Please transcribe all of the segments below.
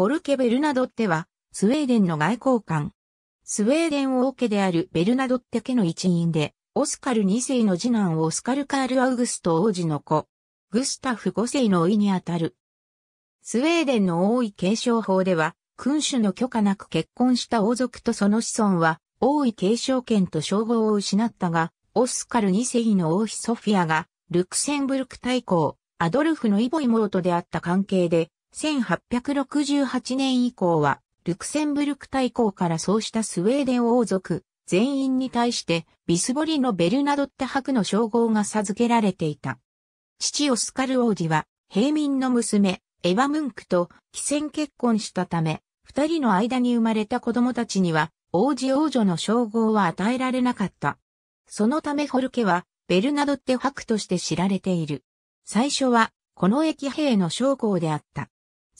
ホルケ・ベルナドッテは、スウェーデンの外交官。スウェーデン王家であるベルナドッテ家の一員で、オスカル2世の次男オスカル・カール・アウグスト王子の子、グスタフ5世の甥にあたる。スウェーデンの王位継承法では、君主の許可なく結婚した王族とその子孫は、王位継承権と称号を失ったが、オスカル2世の王妃ソフィアが、ルクセンブルク大公、アドルフのイボ妹であった関係で、1868年以降は、ルクセンブルク大公からそうしたスウェーデン王族、全員に対して、ビスボリのベルナドッテ伯の称号が授けられていた。父オスカル王子は、平民の娘、エヴァ・ムンクと、既戦結婚したため、二人の間に生まれた子供たちには、王子王女の称号は与えられなかった。そのためホルケは、ベルナドッテ伯として知られている。最初は、この駅兵の将校であった。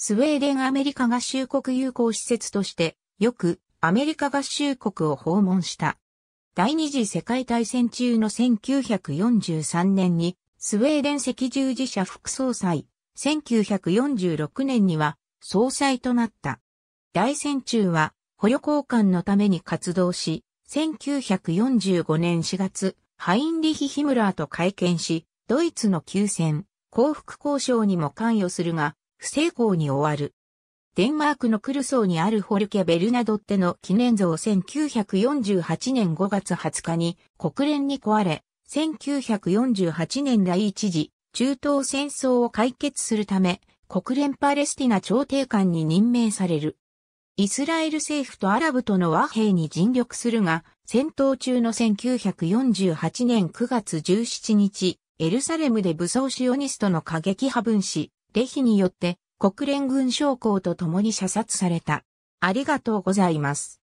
スウェーデンアメリカ合衆国友好施設として、よくアメリカ合衆国を訪問した。第二次世界大戦中の1943年に、スウェーデン赤十字社副総裁、1946年には総裁となった。大戦中は捕虜交換のために活動し、1945年4月、ハインリヒ・ヒムラーと会見し、ドイツの休戦、降伏交渉にも関与するが、不成功に終わる。デンマークのクルソーにあるホルケ・ベルナドッテの記念像1948年5月20日に国連に壊れ、1948年第一次中東戦争を解決するため国連パレスティナ朝廷官に任命される。イスラエル政府とアラブとの和平に尽力するが、戦闘中の1948年9月17日、エルサレムで武装シオニストの過激派分子、レヒによって国連軍将校と共に射殺された。ありがとうございます。